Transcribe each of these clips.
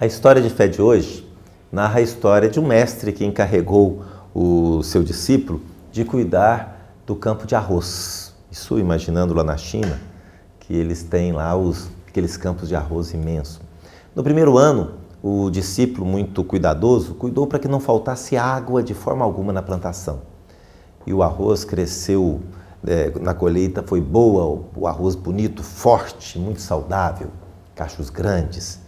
A história de fé de hoje narra a história de um mestre que encarregou o seu discípulo de cuidar do campo de arroz. Isso imaginando lá na China, que eles têm lá os, aqueles campos de arroz imensos. No primeiro ano, o discípulo, muito cuidadoso, cuidou para que não faltasse água de forma alguma na plantação. E o arroz cresceu é, na colheita, foi boa, o arroz bonito, forte, muito saudável, cachos grandes.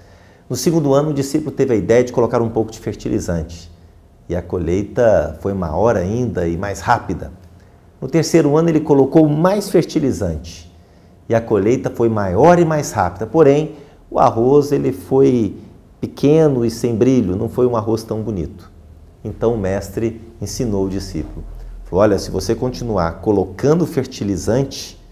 No segundo ano, o discípulo teve a ideia de colocar um pouco de fertilizante e a colheita foi maior ainda e mais rápida. No terceiro ano, ele colocou mais fertilizante e a colheita foi maior e mais rápida. Porém, o arroz ele foi pequeno e sem brilho, não foi um arroz tão bonito. Então o mestre ensinou o discípulo: falou, Olha, se você continuar colocando fertilizante,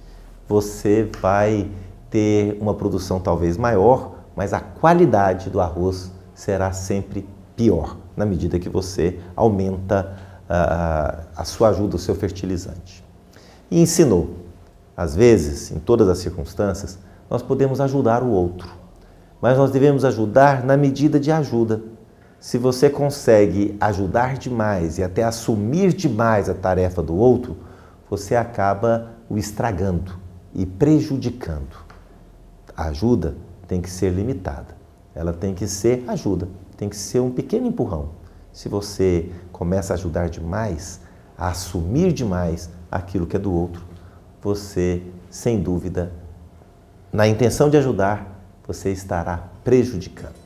você vai ter uma produção talvez maior, mas a qualidade do arroz será sempre pior na medida que você aumenta a, ah, a sua ajuda, o seu fertilizante. E ensinou, às vezes, em todas as circunstâncias, nós podemos ajudar o outro, mas nós devemos ajudar na medida de ajuda. Se você consegue ajudar demais e até assumir demais a tarefa do outro, você acaba o estragando e prejudicando. A ajuda tem que ser limitada. Ela tem que ser ajuda, tem que ser um pequeno empurrão. Se você começa a ajudar demais, a assumir demais aquilo que é do outro, você, sem dúvida, na intenção de ajudar, você estará prejudicando.